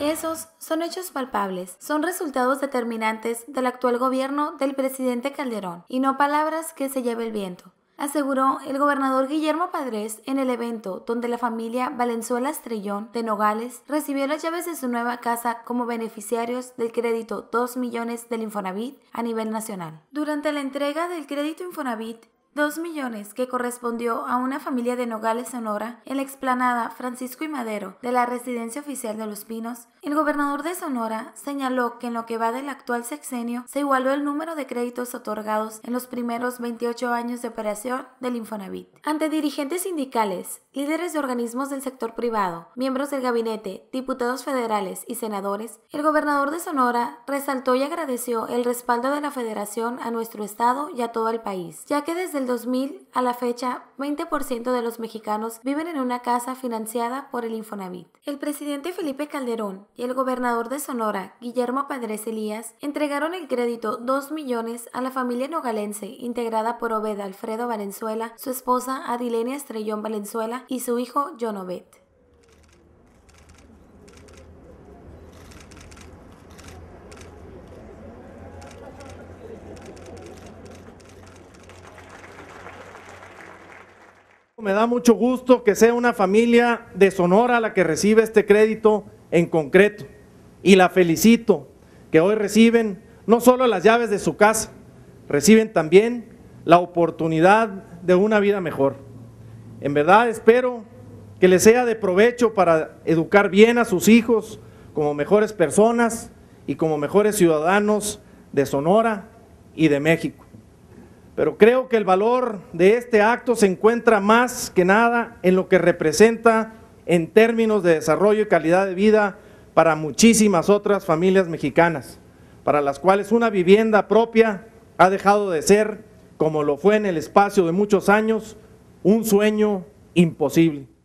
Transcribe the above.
Esos son hechos palpables, son resultados determinantes del actual gobierno del presidente Calderón y no palabras que se lleve el viento aseguró el gobernador Guillermo Padres en el evento donde la familia Valenzuela Estrellón de Nogales recibió las llaves de su nueva casa como beneficiarios del crédito 2 millones del Infonavit a nivel nacional. Durante la entrega del crédito Infonavit, 2 millones que correspondió a una familia de Nogales, Sonora, en la explanada Francisco y Madero de la residencia oficial de Los Pinos, el gobernador de Sonora señaló que en lo que va del actual sexenio se igualó el número de créditos otorgados en los primeros 28 años de operación del Infonavit. Ante dirigentes sindicales, líderes de organismos del sector privado, miembros del gabinete, diputados federales y senadores, el gobernador de Sonora resaltó y agradeció el respaldo de la federación a nuestro estado y a todo el país, ya que desde el 2000 a la fecha, 20% de los mexicanos viven en una casa financiada por el Infonavit. El presidente Felipe Calderón y el gobernador de Sonora, Guillermo Padres Elías, entregaron el crédito 2 millones a la familia nogalense integrada por Obed Alfredo Valenzuela, su esposa Adilenia Estrellón Valenzuela y su hijo John Obed. Me da mucho gusto que sea una familia de Sonora la que recibe este crédito en concreto y la felicito que hoy reciben no solo las llaves de su casa, reciben también la oportunidad de una vida mejor. En verdad espero que les sea de provecho para educar bien a sus hijos como mejores personas y como mejores ciudadanos de Sonora y de México. Pero creo que el valor de este acto se encuentra más que nada en lo que representa en términos de desarrollo y calidad de vida para muchísimas otras familias mexicanas, para las cuales una vivienda propia ha dejado de ser, como lo fue en el espacio de muchos años, un sueño imposible.